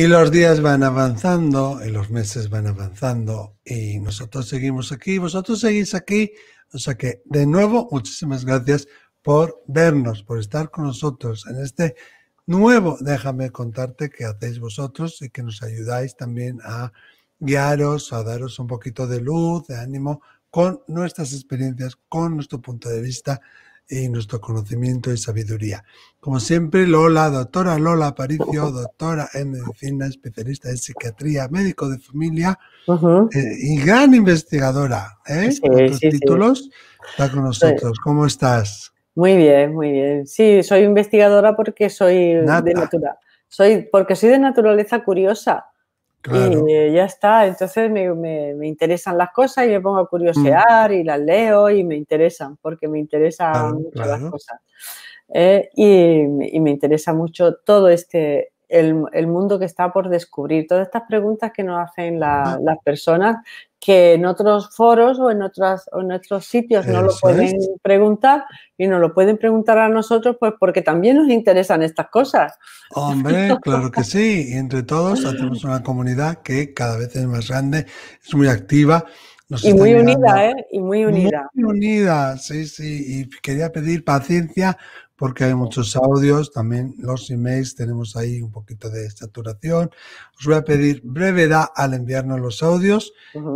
Y los días van avanzando y los meses van avanzando y nosotros seguimos aquí, vosotros seguís aquí. O sea que, de nuevo, muchísimas gracias por vernos, por estar con nosotros en este nuevo, déjame contarte que hacéis vosotros y que nos ayudáis también a guiaros, a daros un poquito de luz, de ánimo con nuestras experiencias, con nuestro punto de vista y nuestro conocimiento y sabiduría. Como siempre, Lola, doctora Lola Aparicio, doctora en medicina, especialista en psiquiatría, médico de familia eh, y gran investigadora. ¿eh? con títulos está con nosotros. ¿Cómo estás? Muy bien, muy bien. Sí, soy investigadora porque soy de natura. Soy porque soy de naturaleza curiosa. Y eh, ya está, entonces me, interesan las cosas y me pongo a curiosear mm. y las leo y me interesan, porque me interesan mucho las cosas. Eh, y, me interesa mucho todo este, el, mundo que está por descubrir, todas estas preguntas que nos hacen las personas que en otros foros o en, otras, en otros sitios no lo pueden preguntar y nos lo pueden preguntar a nosotros, pues porque también nos interesan estas cosas. Hombre, claro que sí. Y entre todos hacemos una comunidad que cada vez es más grande, es muy activa. y muy unida, ¿eh? Y muy unida. Muy unida, sí, sí. Y quería pedir paciencia porque hay muchos audios, también los emails, tenemos ahí un poquito de saturación os voy a pedir brevedad al enviarnos los audios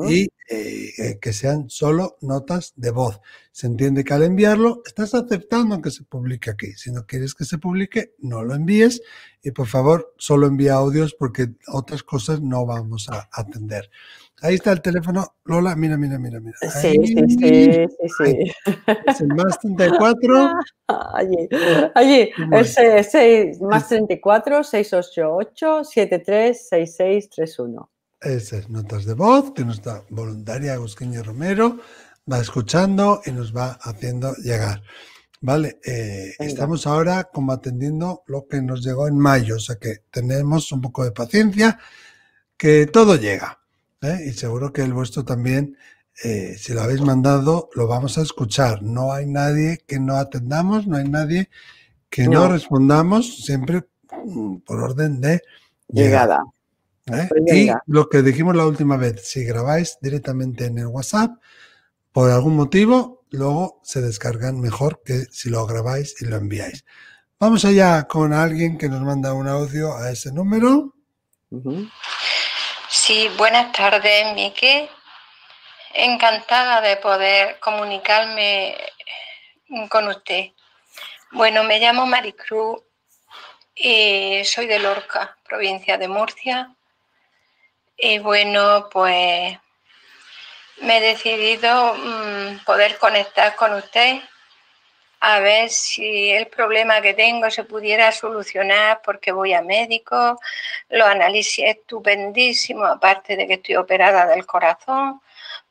y eh, eh, que sean solo notas de voz. Se entiende que al enviarlo estás aceptando que se publique aquí. Si no quieres que se publique, no lo envíes y por favor solo envía audios porque otras cosas no vamos a atender. Ahí está el teléfono. Lola, mira, mira, mira, mira. Sí, sí, sí, sí, Es el más 34. Allí, allí. Es, es, más 34, 688, 73, 6631. Esas notas de voz que nuestra voluntaria Agusquiña Romero va escuchando y nos va haciendo llegar. Vale, eh, estamos ahora como atendiendo lo que nos llegó en mayo, o sea que tenemos un poco de paciencia, que todo llega. ¿eh? Y seguro que el vuestro también, eh, si lo habéis mandado, lo vamos a escuchar. No hay nadie que no atendamos, no hay nadie que no, respondamos, siempre mm, por orden de llegada. ¿Eh? Pues y lo que dijimos la última vez, si grabáis directamente en el WhatsApp, por algún motivo, luego se descargan mejor que si lo grabáis y lo enviáis. Vamos allá con alguien que nos manda un audio a ese número. Sí, buenas tardes, Mique, Encantada de poder comunicarme con usted. Bueno, me llamo Maricruz y soy de Lorca, provincia de Murcia. Y bueno, pues me he decidido mm, poder conectar con usted a ver si el problema que tengo se pudiera solucionar porque voy a médico, lo análisis estupendísimo aparte de que estoy operada del corazón,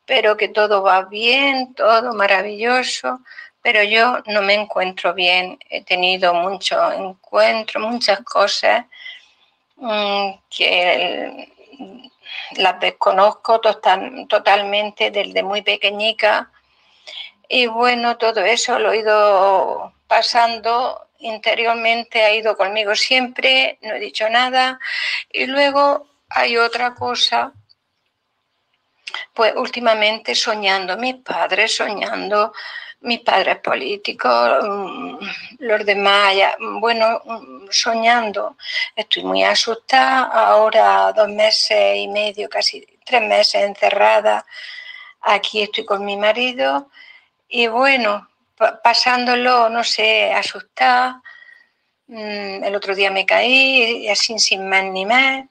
pero que todo va bien, todo maravilloso, pero yo no me encuentro bien, he tenido muchos encuentros, muchas cosas mm, que las desconozco totalmente desde muy pequeñica. Y bueno, todo eso lo he ido pasando interiormente, ha ido conmigo siempre, no he dicho nada. Y luego hay otra cosa, pues últimamente soñando, mis padres soñando mis padres políticos, mm, los demás, mm, bueno, mm, soñando. Estoy muy asustada, ahora dos meses y medio, casi tres meses encerrada. Aquí estoy con mi marido y bueno, pasándolo, no sé, asustada. El otro día me caí, así sin más ni más.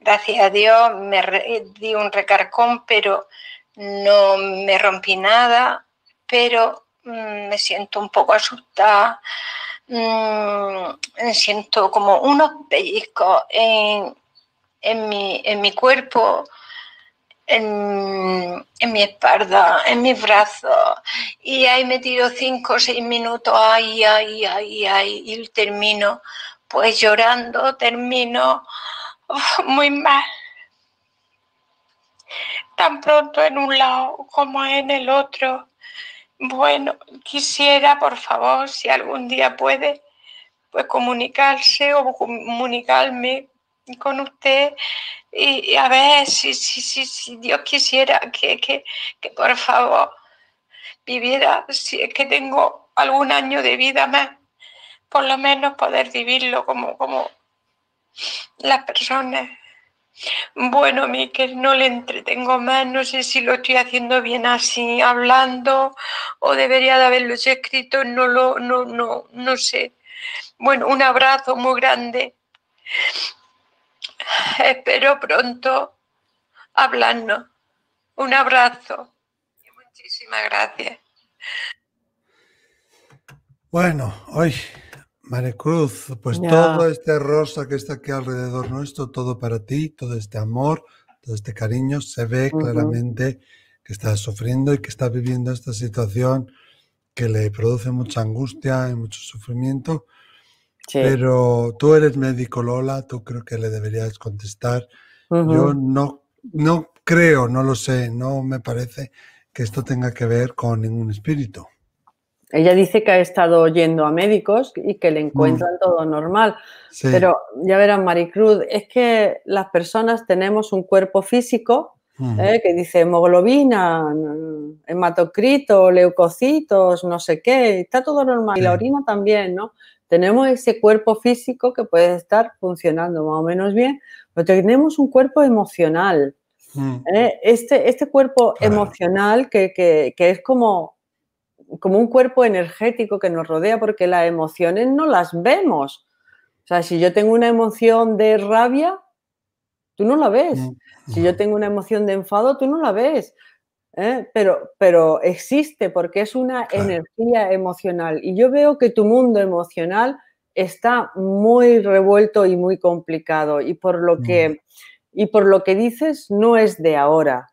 Gracias a Dios me eh, di un recarcón, pero no me rompí nada. Pero Mm, me siento un poco asustada, mm, me siento como unos pellizcos en, mi, cuerpo, en, mi espalda, en mis brazos. Y ahí me tiro cinco o seis minutos, ahí, ahí, ahí, ahí, y termino, pues llorando, termino muy mal. Tan pronto en un lado como en el otro. Bueno, quisiera, por favor, si algún día puede, pues comunicarse o comunicarme con usted y, a ver si, si, si, Dios quisiera que, que, por favor viviera, si es que tengo algún año de vida más, por lo menos poder vivirlo como, como las personas bueno, Miquel, no le entretengo más, no sé si lo estoy haciendo bien así, hablando, o debería de haberlo escrito, no lo, no, no, no sé. Bueno, un abrazo muy grande. Espero pronto hablarnos. Un abrazo muchísimas gracias. Bueno, hoy Maricruz, pues todo este rosa que está aquí alrededor nuestro, todo para ti, todo este amor, todo este cariño, se ve claramente que está sufriendo y que está viviendo esta situación que le produce mucha angustia y mucho sufrimiento. Pero tú eres médico, Lola, tú creo que le deberías contestar. Yo no, no creo, no lo sé, no me parece que esto tenga que ver con ningún espíritu. Ella dice que ha estado yendo a médicos y que le mm. encuentran todo normal. Pero ya verán, Maricruz, es que las personas tenemos un cuerpo físico ¿eh? que dice hemoglobina, hematocrito, leucocitos, no sé qué, está todo normal. Y la orina también, ¿no? Tenemos ese cuerpo físico que puede estar funcionando más o menos bien, pero tenemos un cuerpo emocional. Mm. ¿eh? este, este cuerpo emocional que, que es como como un cuerpo energético que nos rodea porque las emociones no las vemos. O sea, si yo tengo una emoción de rabia, tú no la ves. Mm, mm. Si yo tengo una emoción de enfado, tú no la ves. ¿eh? Pero, pero existe porque es una energía emocional. Y yo veo que tu mundo emocional está muy revuelto y muy complicado. Y por lo que, mm. y por lo que dices, no es de ahora.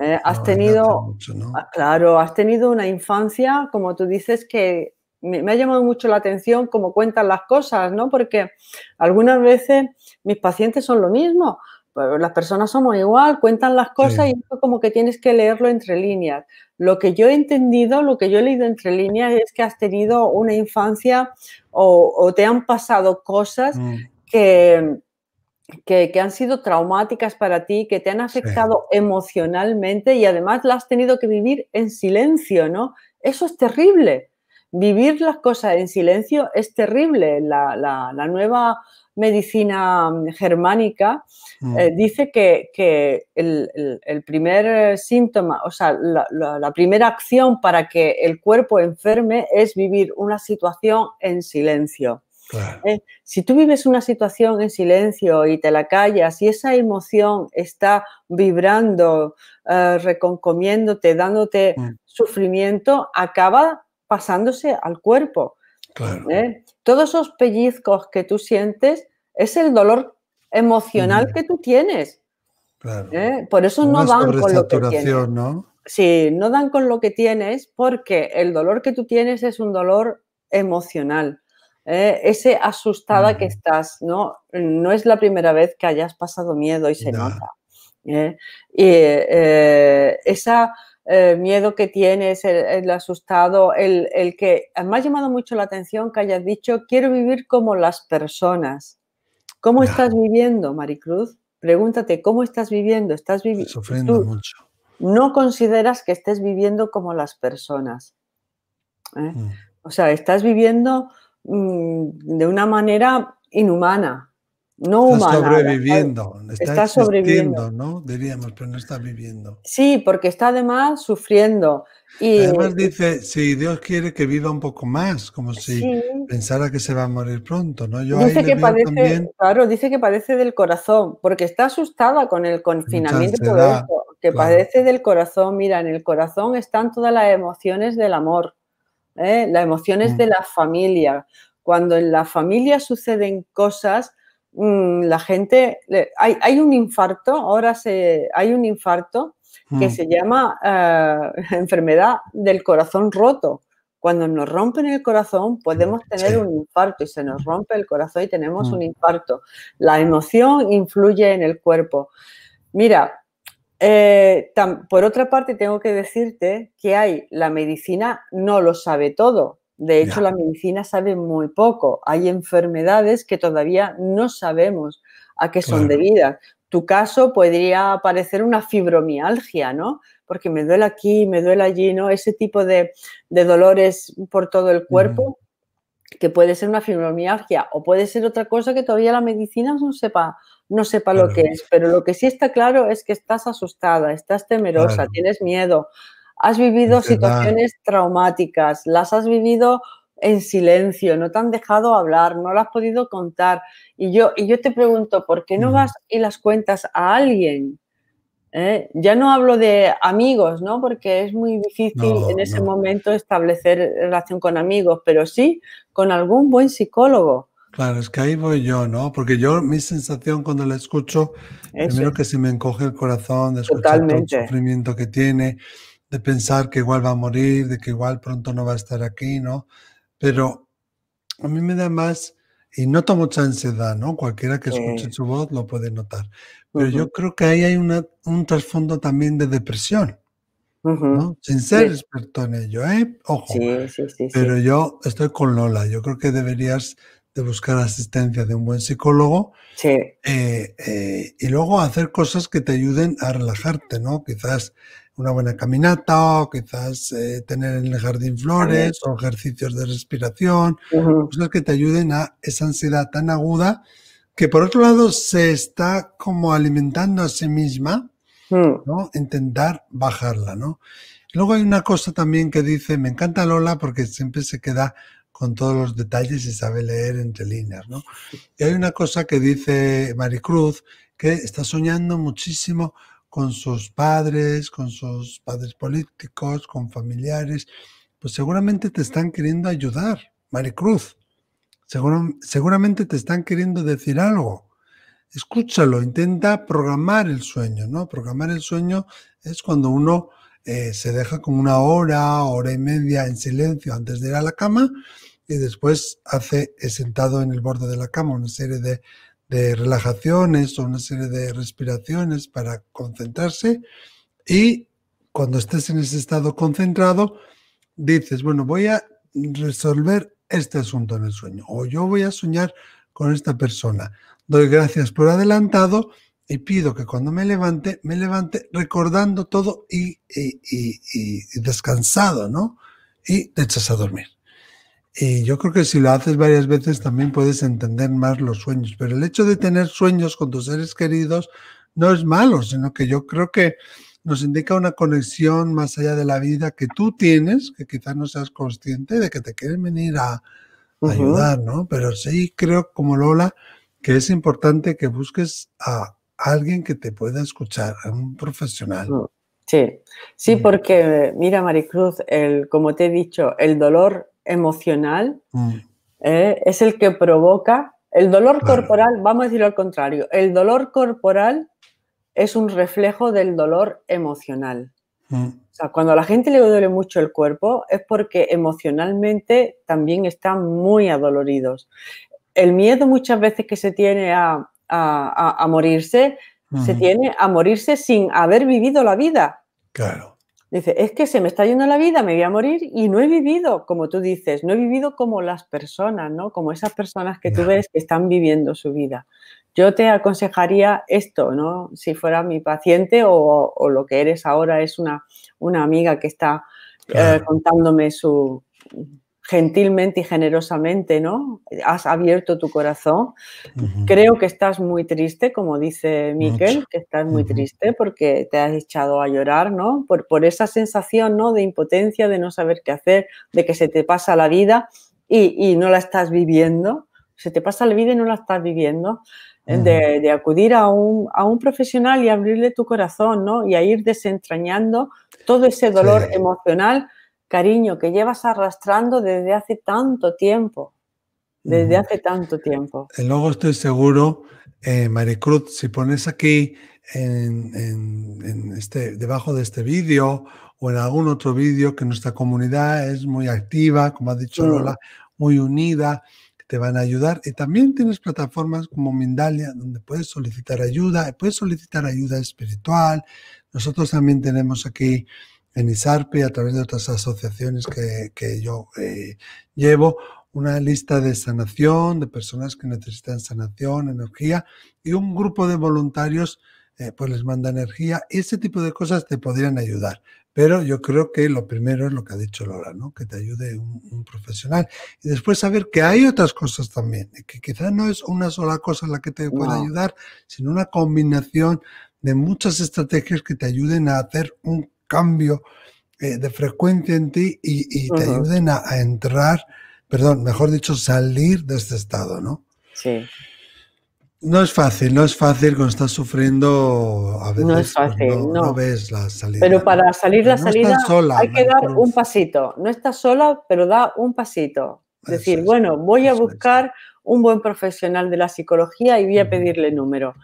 Eh, has tenido, ah, claro, has tenido una infancia, como tú dices, que me, ha llamado mucho la atención cómo cuentan las cosas, ¿no? Porque algunas veces mis pacientes son lo mismo, las personas somos igual, cuentan las cosas y como que tienes que leerlo entre líneas. Lo que yo he entendido, lo que yo he leído entre líneas es que has tenido una infancia o, te han pasado cosas mm. que que, han sido traumáticas para ti, que te han afectado emocionalmente y además las has tenido que vivir en silencio, ¿no? Eso es terrible. Vivir las cosas en silencio es terrible. La, nueva medicina mm, germánica mm. Eh, dice que, el, primer eh, síntoma, o sea, la primera acción para que el cuerpo enferme es vivir una situación en silencio. ¿Eh? si tú vives una situación en silencio y te la callas y esa emoción está vibrando, eh, reconcomiéndote, dándote mm. sufrimiento, acaba pasándose al cuerpo. ¿eh? Todos esos pellizcos que tú sientes es el dolor emocional mm. que tú tienes. Por eso no dan con lo que tienes. Sí, no dan con lo que tienes porque el dolor que tú tienes es un dolor emocional. ¿eh? ese asustada que estás, ¿no? No es la primera vez que hayas pasado miedo y se nota. ¿eh? Y eh, esa miedo que tienes, el, asustado, el, que me ha llamado mucho la atención que hayas dicho, quiero vivir como las personas. ¿Cómo estás viviendo, Maricruz? Pregúntate, ¿cómo estás viviendo? Estás viviendo... Sufriendo mucho. No consideras que estés viviendo como las personas. Mm. O sea, estás viviendo Mm, de una manera inhumana, no está Sobreviviendo, está, sobreviviendo, ¿no? Diríamos, pero no está viviendo. Sí, porque está además sufriendo. Y, además dice, si Dios quiere que viva un poco más, como si pensara que se va a morir pronto, ¿no? Yo dice que padece, claro, dice que parece del corazón, porque está asustada con el confinamiento que padece del corazón. Mira, en el corazón están todas las emociones del amor. ¿eh? la emoción es mm. de la familia. Cuando en la familia suceden cosas, mm, la gente, hay, un infarto, ahora se, hay un infarto que mm. se llama eh, enfermedad del corazón roto. Cuando nos rompen el corazón podemos tener un infarto y se nos rompe el corazón y tenemos un infarto. La emoción influye en el cuerpo. Mira, eh, por otra parte, tengo que decirte que hay, la medicina no lo sabe todo. De hecho, la medicina sabe muy poco. Hay enfermedades que todavía no sabemos a qué son debidas. Tu caso podría parecer una fibromialgia, ¿no? Porque me duele aquí, me duele allí, ¿no? Ese tipo de, de dolores por todo el cuerpo que puede ser una fibromialgia o puede ser otra cosa que todavía la medicina no sepa, no sepa lo que es, pero lo que sí está claro es que estás asustada, estás temerosa, tienes miedo, has vivido situaciones traumáticas, las has vivido en silencio, no te han dejado hablar, no las has podido contar. Y yo, y yo te pregunto, ¿por qué no mm. vas y las cuentas a alguien? ¿eh? ya no hablo de amigos, ¿no? Porque es muy difícil en ese momento establecer relación con amigos, pero sí con algún buen psicólogo. Claro, es que ahí voy yo, ¿no? Porque yo mi sensación cuando la escucho, primero que se me encoge el corazón de escuchar todo el sufrimiento que tiene, de pensar que igual va a morir, de que igual pronto no va a estar aquí, ¿no? Pero a mí me da más y no mucha ansiedad, ¿no? Cualquiera que escuche su voz lo puede notar. Pero yo creo que ahí hay una, un trasfondo también de depresión, ¿no? Sin ser experto en ello, ¿eh? Ojo. Sí, sí, Pero yo estoy con Lola. Yo creo que deberías de buscar asistencia de un buen psicólogo. Eh, eh, y luego hacer cosas que te ayuden a relajarte, ¿no? Quizás una buena caminata o quizás eh, tener en el jardín flores o ejercicios de respiración, cosas que te ayuden a esa ansiedad tan aguda que por otro lado se está como alimentando a sí misma, mm. ¿no? Intentar bajarla, ¿no? Luego hay una cosa también que dice, me encanta Lola porque siempre se queda con todos los detalles y sabe leer entre líneas, ¿no? Y hay una cosa que dice Maricruz, que está soñando muchísimo con sus padres, con sus padres políticos, con familiares, pues seguramente te están queriendo ayudar, Maricruz. seguramente te están queriendo decir algo. Escúchalo, intenta programar el sueño, ¿no? Programar el sueño es cuando uno eh, se deja como una hora, hora y media en silencio antes de ir a la cama y después hace eh, sentado en el borde de la cama una serie de de relajaciones o una serie de respiraciones para concentrarse y cuando estés en ese estado concentrado, dices, bueno, voy a resolver este asunto en el sueño o yo voy a soñar con esta persona. Doy gracias por adelantado y pido que cuando me levante, me levante recordando todo y, descansado, ¿no? Y te echas a dormir. Y yo creo que si lo haces varias veces también puedes entender más los sueños. Pero el hecho de tener sueños con tus seres queridos no es malo, sino que yo creo que nos indica una conexión más allá de la vida que tú tienes, que quizás no seas consciente de que te quieren venir a, ayudar, ¿no? Pero sí creo, como Lola, que es importante que busques a alguien que te pueda escuchar, a un profesional. Mm, sí, sí, porque mira, Maricruz, el, como te he dicho, el dolor emocional mm. eh, es el que provoca el dolor corporal, vamos a decirlo al contrario, el dolor corporal es un reflejo del dolor emocional. Mm. O sea, cuando a la gente le duele mucho el cuerpo es porque emocionalmente también están muy adoloridos. El miedo muchas veces que se tiene a, morirse, se mm. tiene a morirse sin haber vivido la vida. Claro. Dice, es que se me está yendo la vida, me voy a morir y no he vivido, como tú dices, no he vivido como las personas, ¿no? Como esas personas que tú ves que están viviendo su vida. Yo te aconsejaría esto, ¿no? Si fuera mi paciente o, lo que eres ahora es una, una amiga que está eh, contándome su, gentilmente y generosamente, ¿no? Has abierto tu corazón. Creo que estás muy triste, como dice Miquel, que estás muy triste porque te has echado a llorar, ¿no? Por, esa sensación, ¿no? De impotencia, de no saber qué hacer, de que se te pasa la vida y, no la estás viviendo. Se te pasa la vida y no la estás viviendo. de, acudir a un, a un profesional y abrirle tu corazón, ¿no? Y a ir desentrañando todo ese dolor emocional cariño, que llevas arrastrando desde hace tanto tiempo. Desde hace tanto tiempo. Eh, luego estoy seguro, eh, Maricruz, si pones aquí en, este, debajo de este vídeo o en algún otro vídeo que nuestra comunidad es muy activa, como ha dicho mm. Lola, muy unida, que te van a ayudar. Y también tienes plataformas como Mindalia, donde puedes solicitar ayuda, puedes solicitar ayuda espiritual. Nosotros también tenemos aquí en ISARPE, a través de otras asociaciones que, yo eh, llevo, una lista de sanación, de personas que necesitan sanación, energía, y un grupo de voluntarios eh, pues les manda energía, y ese tipo de cosas te podrían ayudar. Pero yo creo que lo primero es lo que ha dicho Laura, ¿no? que te ayude un, profesional. Y después saber que hay otras cosas también, que quizás no es una sola cosa la que te pueda ayudar, sino una combinación de muchas estrategias que te ayuden a hacer un cambio eh, de frecuencia en ti y, te ayuden a, entrar, perdón, mejor dicho, salir de este estado, ¿no? Sí. No es fácil, no es fácil cuando estás sufriendo a veces. No es pues, fácil, no, ves la salida. Pero para salir la salida hay que dar un pasito. No estás sola, pero da un pasito. Es decir, bueno, voy a buscar un buen profesional de la psicología y voy a pedirle número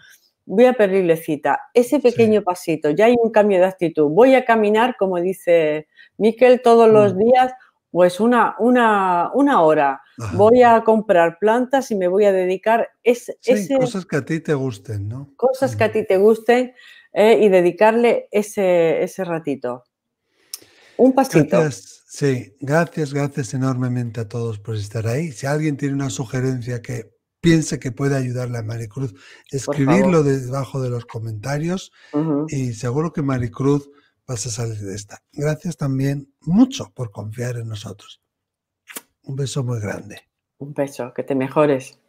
voy a pedirle cita. Ese pequeño pasito, ya hay un cambio de actitud. Voy a caminar, como dice Miquel, todos los mm. días, pues una, una, hora. Voy a comprar plantas y me voy a dedicar. ese, cosas que a ti te gusten, ¿no? Cosas que a mm. ti te gusten eh, y dedicarle ese, ese ratito. Un pasito. Gracias, sí, gracias, gracias enormemente a todos por estar ahí. Si alguien tiene una sugerencia que piense que puede ayudarle a Maricruz. Escribirlo debajo de los comentarios y seguro que Maricruz vas a salir de esta. Gracias también mucho por confiar en nosotros. Un beso muy grande. Un beso, que te mejores.